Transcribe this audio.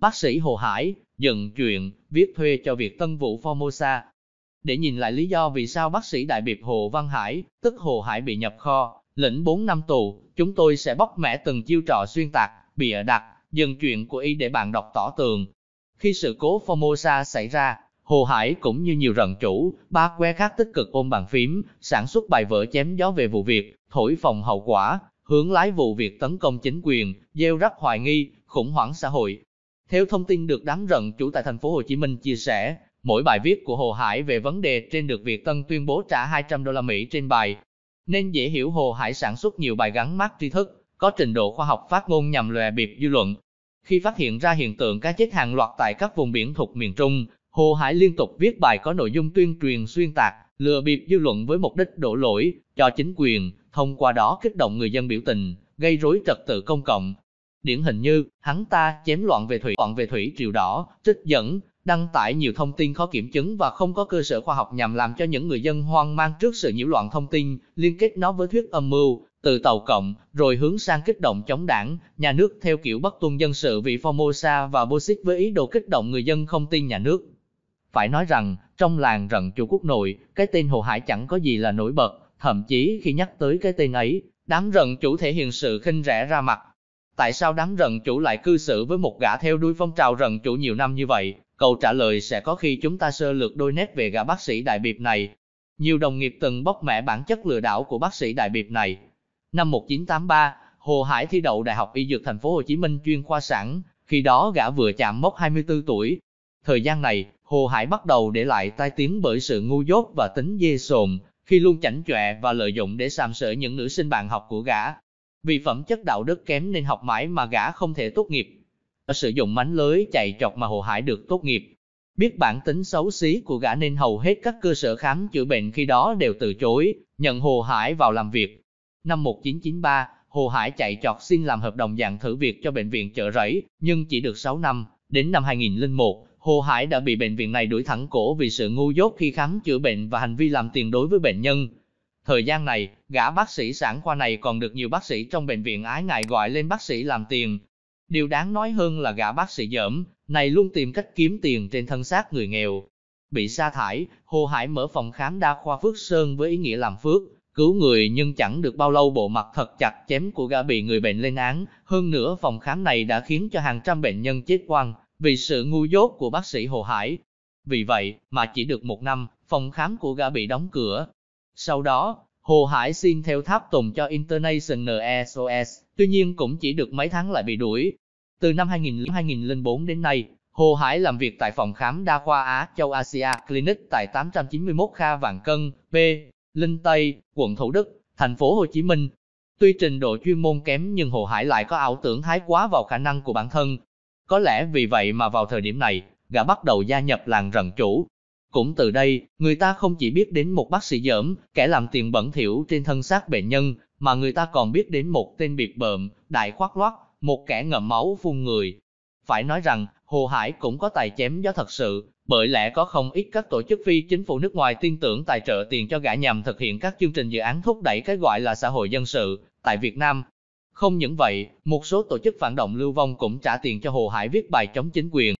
bác sĩ Hồ Hải, dựng chuyện, viết thuê cho việc Tân Vũ Formosa. Để nhìn lại lý do vì sao bác sĩ đại biệt Hồ Văn Hải, tức Hồ Hải bị nhập kho, lĩnh 4 năm tù, chúng tôi sẽ bóc mẻ từng chiêu trò xuyên tạc, bịa đặt, dần chuyện của y để bạn đọc tỏ tường. Khi sự cố Formosa xảy ra, Hồ Hải cũng như nhiều rận chủ, ba que khác tích cực ôm bàn phím, sản xuất bài vở chém gió về vụ việc, thổi phòng hậu quả, hướng lái vụ việc tấn công chính quyền, gieo rắc hoài nghi, khủng hoảng xã hội, theo thông tin được đáng rận chủ tại thành phố Hồ Chí Minh chia sẻ, mỗi bài viết của Hồ Hải về vấn đề trên được Việt Tân tuyên bố trả 200 đô la Mỹ trên bài. Nên dễ hiểu Hồ Hải sản xuất nhiều bài gắn mát tri thức, có trình độ khoa học phát ngôn nhằm lòe bịp dư luận. Khi phát hiện ra hiện tượng cá chết hàng loạt tại các vùng biển thuộc miền Trung, Hồ Hải liên tục viết bài có nội dung tuyên truyền xuyên tạc, lừa bịp dư luận với mục đích đổ lỗi cho chính quyền, thông qua đó kích động người dân biểu tình, gây rối trật tự công cộng, Điển hình như, hắn ta chém loạn về thủy, loạn về thủy triều đỏ, trích dẫn, đăng tải nhiều thông tin khó kiểm chứng và không có cơ sở khoa học nhằm làm cho những người dân hoang mang trước sự nhiễu loạn thông tin, liên kết nó với thuyết âm mưu, từ tàu cộng, rồi hướng sang kích động chống đảng, nhà nước theo kiểu bắt tuân dân sự vì Formosa và Bosic với ý đồ kích động người dân không tin nhà nước. Phải nói rằng, trong làng rận chủ quốc nội, cái tên Hồ Hải chẳng có gì là nổi bật, thậm chí khi nhắc tới cái tên ấy, đám rận chủ thể hiện sự khinh rẻ ra mặt, tại sao đám rận chủ lại cư xử với một gã theo đuôi phong trào rận chủ nhiều năm như vậy? Câu trả lời sẽ có khi chúng ta sơ lược đôi nét về gã bác sĩ đại biệp này. Nhiều đồng nghiệp từng bóc mẻ bản chất lừa đảo của bác sĩ đại biệp này. Năm 1983, Hồ Hải thi đậu Đại học Y Dược Thành phố Hồ Chí Minh chuyên khoa sản, khi đó gã vừa chạm mốc 24 tuổi. Thời gian này, Hồ Hải bắt đầu để lại tai tiếng bởi sự ngu dốt và tính dê sồn, khi luôn chảnh chọe và lợi dụng để sàm sỡ những nữ sinh bạn học của gã vì phẩm chất đạo đức kém nên học mãi mà gã không thể tốt nghiệp. Sử dụng mánh lưới chạy trọc mà Hồ Hải được tốt nghiệp. Biết bản tính xấu xí của gã nên hầu hết các cơ sở khám chữa bệnh khi đó đều từ chối, nhận Hồ Hải vào làm việc. Năm 1993, Hồ Hải chạy trọt xin làm hợp đồng dạng thử việc cho bệnh viện chợ rẫy, nhưng chỉ được 6 năm. Đến năm 2001, Hồ Hải đã bị bệnh viện này đuổi thẳng cổ vì sự ngu dốt khi khám chữa bệnh và hành vi làm tiền đối với bệnh nhân. Thời gian này, gã bác sĩ sản khoa này còn được nhiều bác sĩ trong bệnh viện ái ngại gọi lên bác sĩ làm tiền. Điều đáng nói hơn là gã bác sĩ dởm, này luôn tìm cách kiếm tiền trên thân xác người nghèo. Bị sa thải, Hồ Hải mở phòng khám đa khoa Phước Sơn với ý nghĩa làm phước, cứu người nhưng chẳng được bao lâu bộ mặt thật chặt chém của gã bị người bệnh lên án. Hơn nữa phòng khám này đã khiến cho hàng trăm bệnh nhân chết quang vì sự ngu dốt của bác sĩ Hồ Hải. Vì vậy, mà chỉ được một năm, phòng khám của gã bị đóng cửa, sau đó, Hồ Hải xin theo tháp tùng cho International SOS, tuy nhiên cũng chỉ được mấy tháng lại bị đuổi. Từ năm 2004 đến nay, Hồ Hải làm việc tại phòng khám đa khoa Á Châu Asia Clinic tại 891 Kha Vạn Cân, B, Linh Tây, quận Thủ Đức, thành phố Hồ Chí Minh. Tuy trình độ chuyên môn kém nhưng Hồ Hải lại có ảo tưởng thái quá vào khả năng của bản thân. Có lẽ vì vậy mà vào thời điểm này, gã bắt đầu gia nhập làng rần chủ, cũng từ đây, người ta không chỉ biết đến một bác sĩ dởm, kẻ làm tiền bẩn thỉu trên thân xác bệnh nhân, mà người ta còn biết đến một tên biệt bợm, đại khoác loát, một kẻ ngậm máu phun người. Phải nói rằng, Hồ Hải cũng có tài chém gió thật sự, bởi lẽ có không ít các tổ chức phi chính phủ nước ngoài tin tưởng tài trợ tiền cho gã nhằm thực hiện các chương trình dự án thúc đẩy cái gọi là xã hội dân sự tại Việt Nam. Không những vậy, một số tổ chức phản động lưu vong cũng trả tiền cho Hồ Hải viết bài chống chính quyền,